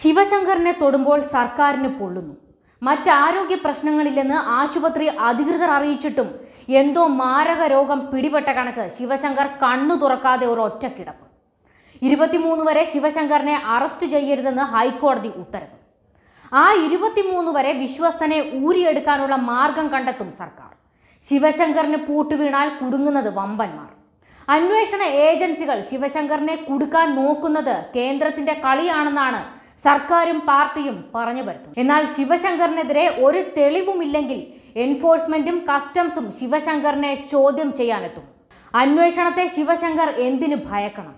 ശിവശങ്കറിനെ തൊടുമ്പോൾ സർക്കാരിന് പൊള്ളുന്നു മറ്റാരോഗ്യ പ്രശ്നങ്ങളില്ലെന്ന് ആശുപത്രി അധികൃതർ അറിയിച്ചിട്ടും എന്തോ മാരക രോഗം പിടിപെട്ട കണക്ക് ശിവശങ്കർ കണ്ണു തുറക്കാതെ ഒരു ഒറ്റക്കിടപ്പ് ഇരുപത്തിമൂന്ന് വരെ ശിവശങ്കറിനെ അറസ്റ്റ് ചെയ്യരുതെന്ന് ഹൈക്കോടതി ഉത്തരവ് ആ ഇരുപത്തിമൂന്ന് വരെ വിശ്വസ്തനെ ഊരിയെടുക്കാനുള്ള മാർഗം കണ്ടെത്തും സർക്കാർ ശിവശങ്കറിന് പൂട്ടുവീണാൽ കുടുങ്ങുന്നത് വമ്പന്മാർ അന്വേഷണ ഏജൻസികൾ ശിവശങ്കറിനെ കുടുക്കാൻ നോക്കുന്നത് കേന്ദ്രത്തിന്റെ കളിയാണെന്നാണ് സർക്കാരും പാർട്ടിയും പറഞ്ഞു വരുത്തും എന്നാൽ ശിവശങ്കറിനെതിരെ ഒരു തെളിവുമില്ലെങ്കിൽ എൻഫോഴ്സ്മെന്റും കസ്റ്റംസും ശിവശങ്കറിനെ ചോദ്യം ചെയ്യാനെത്തും അന്വേഷണത്തെ ശിവശങ്കർ എന്തിനു ഭയക്കണം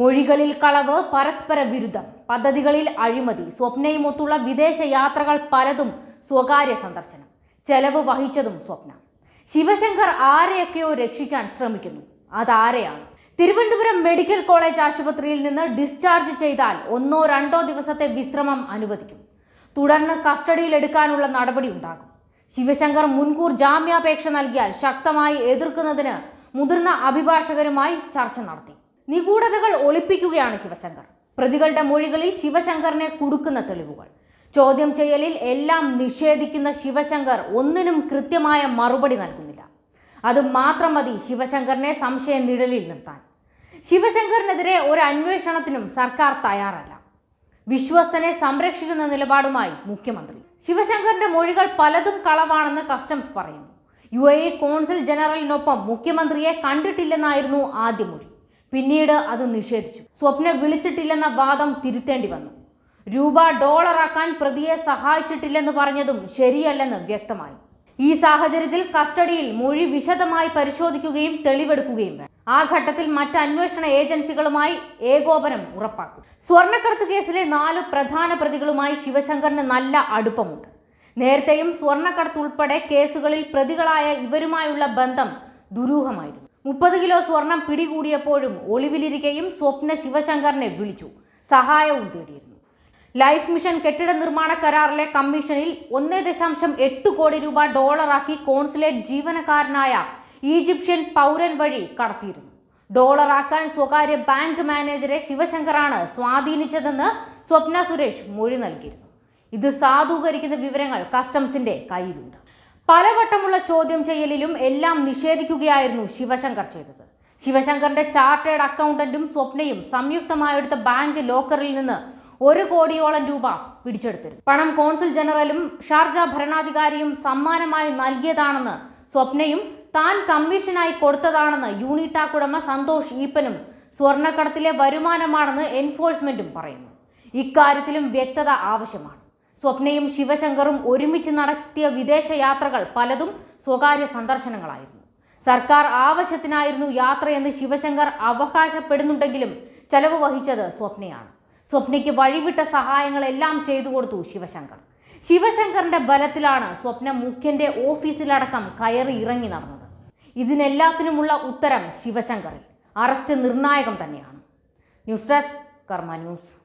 മൊഴികളിൽ കളവ് പരസ്പര വിരുദ്ധം പദ്ധതികളിൽ അഴിമതി സ്വപ്നയുമൊത്തുള്ള വിദേശ യാത്രകൾ പലതും സ്വകാര്യ സന്ദർശനം ചെലവ് വഹിച്ചതും സ്വപ്ന ശിവശങ്കർ ആരെയൊക്കെയോ രക്ഷിക്കാൻ ശ്രമിക്കുന്നു അതാരെയാണ് തിരുവനന്തപുരം മെഡിക്കൽ കോളേജ് ആശുപത്രിയിൽ നിന്ന് ഡിസ്ചാർജ് ചെയ്താൽ ഒന്നോ രണ്ടോ ദിവസത്തെ വിശ്രമം അനുവദിക്കും തുടർന്ന് കസ്റ്റഡിയിലെടുക്കാനുള്ള നടപടി ഉണ്ടാകും ശിവശങ്കർ മുൻകൂർ ജാമ്യാപേക്ഷ നൽകിയാൽ ശക്തമായി എതിർക്കുന്നതിന് മുതിർന്ന അഭിഭാഷകരുമായി ചർച്ച നടത്തി നിഗൂഢതകൾ ഒളിപ്പിക്കുകയാണ് ശിവശങ്കർ പ്രതികളുടെ മൊഴികളിൽ ശിവശങ്കറിനെ കുടുക്കുന്ന തെളിവുകൾ ചോദ്യം ചെയ്യലിൽ എല്ലാം നിഷേധിക്കുന്ന ശിവശങ്കർ ഒന്നിനും കൃത്യമായ മറുപടി നൽകുന്നില്ല അത് മാത്രം മതി ശിവശങ്കറിനെ സംശയ നിഴലിൽ നിർത്താൻ ശിവശങ്കറിനെതിരെ ഒരു അന്വേഷണത്തിനും സർക്കാർ തയ്യാറല്ല വിശ്വസ്തനെ സംരക്ഷിക്കുന്ന നിലപാടുമായി മുഖ്യമന്ത്രി ശിവശങ്കറിന്റെ മൊഴികൾ പലതും കളവാണെന്ന് കസ്റ്റംസ് പറയുന്നു യു എ കോൺസുൽ ജനറലിനൊപ്പം മുഖ്യമന്ത്രിയെ കണ്ടിട്ടില്ലെന്നായിരുന്നു ആദ്യ മൊഴി പിന്നീട് അത് നിഷേധിച്ചു സ്വപ്ന വിളിച്ചിട്ടില്ലെന്ന വാദം തിരുത്തേണ്ടി വന്നു രൂപ ഡോളറാക്കാൻ പ്രതിയെ സഹായിച്ചിട്ടില്ലെന്ന് പറഞ്ഞതും ശരിയല്ലെന്ന് വ്യക്തമായി ഈ സാഹചര്യത്തിൽ കസ്റ്റഡിയിൽ മൊഴി വിശദമായി പരിശോധിക്കുകയും തെളിവെടുക്കുകയും വേണം ആ ഘട്ടത്തിൽ മറ്റ് അന്വേഷണ ഏജൻസികളുമായി ഏകോപനം ഉറപ്പാക്കും സ്വർണ്ണക്കടത്ത് കേസിലെ നാല് പ്രധാന പ്രതികളുമായി ശിവശങ്കറിന് നല്ല അടുപ്പമുണ്ട് നേരത്തെയും സ്വർണ്ണക്കടത്ത് ഉൾപ്പെടെ കേസുകളിൽ പ്രതികളായ ഇവരുമായുള്ള ബന്ധം ദുരൂഹമായിരുന്നു മുപ്പത് കിലോ സ്വർണം പിടികൂടിയപ്പോഴും ഒളിവിലിരിക്കെയും സ്വപ്ന ശിവശങ്കറിനെ വിളിച്ചു സഹായവും തേടിയിരുന്നു ലൈഫ് മിഷൻ കെട്ടിട നിർമ്മാണ കരാറിലെ കമ്മീഷനിൽ ഒന്നേ ദശാംശം എട്ട് കോടി രൂപ ഡോളറാക്കി കോൺസുലേറ്റ് ജീവനക്കാരനായ ഈജിപ്ഷ്യൻ പൗരൻ വഴി കടത്തിയിരുന്നു ഡോളറാക്കാൻ സ്വകാര്യ ബാങ്ക് മാനേജരെ ശിവശങ്കറാണ് സ്വാധീനിച്ചതെന്ന് സ്വപ്ന സുരേഷ് മൊഴി നൽകിയിരുന്നു ഇത് സാധൂകരിക്കുന്ന വിവരങ്ങൾ കസ്റ്റംസിന്റെ കയ്യിലുണ്ട് പലവട്ടമുള്ള ചോദ്യം ചെയ്യലിലും എല്ലാം നിഷേധിക്കുകയായിരുന്നു ശിവശങ്കർ ചെയ്തത് ശിവശങ്കറിന്റെ ചാർട്ടേഡ് അക്കൗണ്ടന്റും സ്വപ്നയും സംയുക്തമായെടുത്ത ബാങ്ക് ലോക്കറിൽ നിന്ന് ഒരു കോടിയോളം രൂപ പിടിച്ചെടുത്തിരുന്നു പണം കോൺസുൽ ജനറലും ഷാർജ ഭരണാധികാരിയും സമ്മാനമായി നൽകിയതാണെന്ന് സ്വപ്നയും താൻ കമ്മീഷനായി കൊടുത്തതാണെന്ന് യൂണിറ്റാക്ക് ഉടമ സന്തോഷ് ഈപ്പനും സ്വർണ്ണക്കടത്തിലെ വരുമാനമാണെന്ന് എൻഫോഴ്സ്മെന്റും പറയുന്നു ഇക്കാര്യത്തിലും വ്യക്തത ആവശ്യമാണ് സ്വപ്നയും ശിവശങ്കറും ഒരുമിച്ച് നടത്തിയ വിദേശ യാത്രകൾ പലതും സ്വകാര്യ സന്ദർശനങ്ങളായിരുന്നു സർക്കാർ ആവശ്യത്തിനായിരുന്നു യാത്രയെന്ന് ശിവശങ്കർ അവകാശപ്പെടുന്നുണ്ടെങ്കിലും ചെലവ് വഹിച്ചത് സ്വപ്നയാണ് സ്വപ്നയ്ക്ക് വഴിവിട്ട സഹായങ്ങളെല്ലാം ചെയ്തു കൊടുത്തു ശിവശങ്കർ ശിവശങ്കറിന്റെ ബലത്തിലാണ് സ്വപ്ന മുഖ്യന്റെ ഓഫീസിലടക്കം കയറി ഇറങ്ങി നടന്നത് ഇതിനെല്ലാത്തിനുമുള്ള ഉത്തരം ശിവശങ്കറിൽ അറസ്റ്റ് നിർണായകം തന്നെയാണ് ന്യൂസ് ഡെസ്ക് കർമ്മ ന്യൂസ്